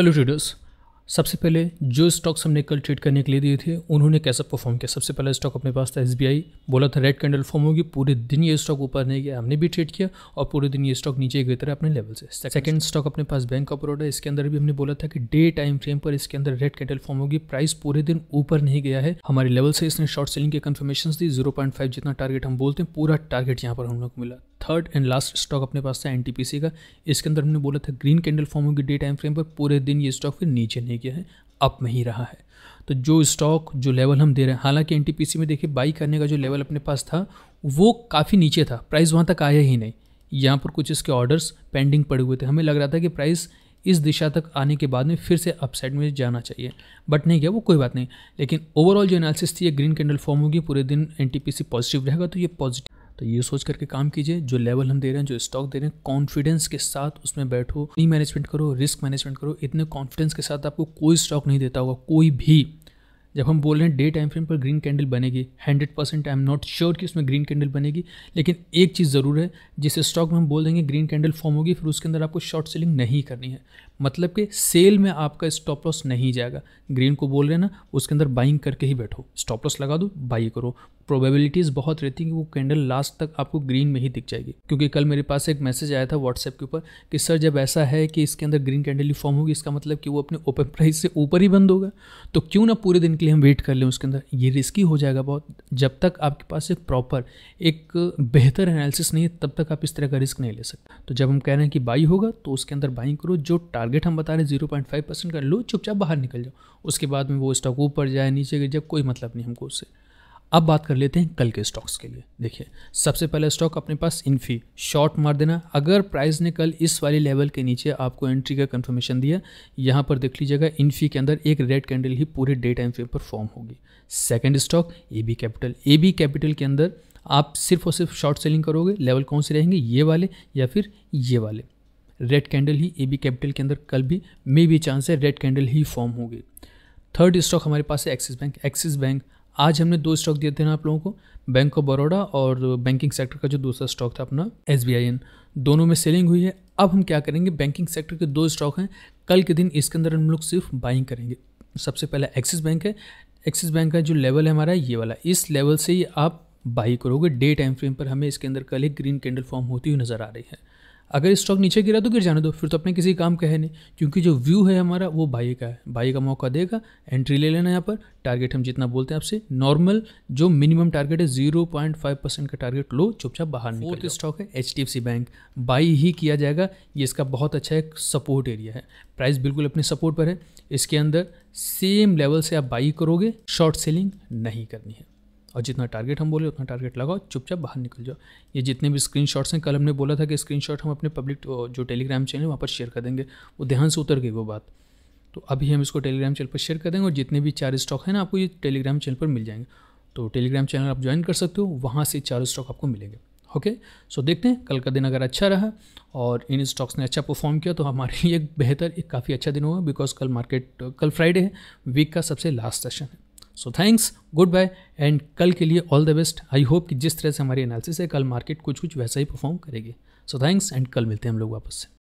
Hello, Judas. सबसे पहले जो स्टॉक्स हमने कल ट्रेड करने के लिए दिए थे उन्होंने कैसा परफॉर्म किया सबसे पहला स्टॉक अपने पास था एस बोला था रेड कैंडल फॉर्म होगी पूरे दिन ये स्टॉक ऊपर नहीं गया हमने भी ट्रेड किया और पूरे दिन ये स्टॉक नीचे गए तरह अपने लेवल से सेकंड स्टॉक अपने पास बैंक ऑफ बड़ोडा इसके अंदर भी हमने बोला था कि डे टाइम फ्रेम पर इसके अंदर रेड कैंडल फॉर्म होगी प्राइस पूरे दिन ऊपर नहीं गया है हमारे लेवल से इसने शॉर्ट सेलिंग के कन्फर्मेशन दी जीरो जितना टारगेट हम बोलते हैं पूरा टारगेट यहाँ पर हम लोग को मिला थर्ड एंड लास्ट स्टॉक अपने पास था एन का इसके अंदर हमने बोला था ग्रीन कैंडल फॉर्म होगी डे टाइम फ्रेम पर पूरे दिन ये स्टॉक फिर नीचे नहीं किया है अप में ही रहा है तो जो स्टॉक जो लेवल हम दे रहे हैं हालांकि एन में देखिए बाई करने का जो लेवल अपने पास था वो काफ़ी नीचे था प्राइस वहाँ तक आया ही नहीं यहाँ पर कुछ इसके ऑर्डर्स पेंडिंग पड़े हुए थे हमें लग रहा था कि प्राइस इस दिशा तक आने के बाद में फिर से अपसाइड में जाना चाहिए बट नहीं गया वो कोई बात नहीं लेकिन ओवरऑल जो एनालिसिस थी ये ग्रीन कैंडल फॉर्म होगी पूरे दिन एन पॉजिटिव रहेगा तो ये पॉजिटिव तो ये सोच करके काम कीजिए जो लेवल हम दे रहे हैं जो स्टॉक दे रहे हैं कॉन्फिडेंस के साथ उसमें बैठो मनी मैनेजमेंट करो रिस्क मैनेजमेंट करो इतने कॉन्फिडेंस के साथ आपको कोई स्टॉक नहीं देता होगा कोई भी जब हम बोल रहे हैं डे टाइम फ्रेम पर ग्रीन कैंडल बनेगी hundred percent I am not sure कि उसमें ग्रीन कैंडल बनेगी लेकिन एक चीज़ ज़रूर है जिस स्टॉक में हम बोल देंगे ग्रीन कैंडल फॉर्म होगी फिर उसके अंदर आपको शॉर्ट सेलिंग नहीं करनी है मतलब कि सेल में आपका स्टॉप लॉस नहीं जाएगा ग्रीन को बोल रहे हैं ना उसके अंदर बाइंग करके ही बैठो स्टॉप लॉस लगा दो बाई करो प्रोबेबिलिटीज़ बहुत रहती हैं कि वो कैंडल लास्ट तक आपको ग्रीन में ही दिख जाएगी क्योंकि कल मेरे पास एक मैसेज आया था व्हाट्सएप के ऊपर कि सर जब ऐसा है कि इसके अंदर ग्रीन कैंडल ही फॉर्म होगी इसका मतलब कि वो अपने ओपन प्राइस से ऊपर ही बंद होगा तो क्यों ना पूरे दिन के लिए हम वेट कर लें उसके अंदर ये रिस्की हो जाएगा बहुत जब तक आपके पास एक प्रॉपर एक बेहतर एनालिसिस नहीं है तब तक तक आप इस तरह का रिस्क नहीं ले सकते तो जब हम कह रहे हैं कि बाई होगा तो उसके अंदर बाइंग करो जो टारगेट हम बता रहे हैं जीरो पॉइंट फाइव परसेंट का लो चुपचाप बाहर निकल जाओ उसके बाद में वो स्टॉक ऊपर जाए नीचे गिर जाए कोई मतलब नहीं हमको उससे अब बात कर लेते हैं कल के स्टॉक्स के लिए देखिए सबसे पहले स्टॉक अपने पास इन्फी शॉर्ट मार देना अगर प्राइस ने कल इस वाली लेवल के नीचे आपको एंट्री का कंफर्मेशन दिया यहाँ पर देख लीजिएगा इन्फी के अंदर एक रेड कैंडल ही पूरे डे टाइम फ्रेम पर फॉर्म होगी second stock A B capital A B capital के अंदर आप सिर्फ और सिर्फ शॉर्ट सेलिंग करोगे लेवल कौन से रहेंगे ये वाले या फिर ये वाले रेड कैंडल ही ए बी कैपिटल के अंदर कल भी मे बी चांस है रेड कैंडल ही फॉर्म होगी थर्ड स्टॉक हमारे पास है एक्सिस बैंक एक्सिस बैंक आज हमने दो स्टॉक दिए थे ना आप लोगों को बैंक ऑफ बड़ौड़ा और बैंकिंग सेक्टर का जो दूसरा स्टॉक था अपना एस दोनों में सेलिंग हुई है अब हम क्या करेंगे बैंकिंग सेक्टर के दो स्टॉक हैं कल के दिन इसके अंदर हम लोग सिर्फ बाइंग करेंगे सबसे पहला एक्सिस बैंक है एक्सिस बैंक का जो लेवल है हमारा ये वाला इस लेवल से ही आप बाई करोगे डे टाइम फ्रेम पर हमें इसके अंदर कल एक ग्रीन कैंडल फॉर्म होती हुई नज़र आ रही है अगर स्टॉक नीचे गिरा तो गिर जाने दो फिर तो अपने किसी काम का है नहीं क्योंकि जो व्यू है हमारा वो बाई का है बाई का मौका देगा एंट्री ले लेना यहाँ पर टारगेट हम जितना बोलते हैं आपसे नॉर्मल जो मिनिमम टारगेट है जीरो पॉइंट फाइव परसेंट का टारगेट लो चुपचाप बाहर निकल स्टॉक है H D F C bank buy ही किया जाएगा ये इसका बहुत अच्छा एक सपोर्ट एरिया है प्राइस बिल्कुल अपने सपोर्ट पर है इसके अंदर सेम लेवल से आप बाई करोगे शॉर्ट सेलिंग नहीं करनी है और जितना टारगेट हम बोले उतना टारगेट लगाओ चुपचाप बाहर निकल जाओ ये जितने भी स्क्रीन हैं कल हमने बोला था कि स्क्रीन हम अपने पब्लिक जो टेलीग्राम चैनल है वहाँ पर शेयर कर देंगे वो ध्यान से उतर गई वो बात तो अभी हम इसको टेलीग्राम चैनल पर शेयर कर देंगे और जितने भी चार स्टॉक हैं ना आपको ये टेलीग्राम चैनल पर मिल जाएंगे तो टेलीग्राम चैनल आप ज्वाइन कर सकते हो वहाँ से चार स्टॉक आपको मिलेंगे ओके सो देखते हैं कल का दिन अगर अच्छा रहा और इन स्टॉक्स ने अच्छा परफॉर्म किया तो हमारे लिए एक बेहतर एक काफ़ी अच्छा दिन होगा बिकॉज कल मार्केट कल फ्राइडे है वीक का सबसे लास्ट सेशन है so thanks goodbye and कल के लिए all the best I hope कि जिस तरह से हमारी एनालिसिस है कल मार्केट कुछ कुछ वैसा ही परफॉर्म करेगी सो थैंक्स एंड कल मिलते हैं हम लोग वापस से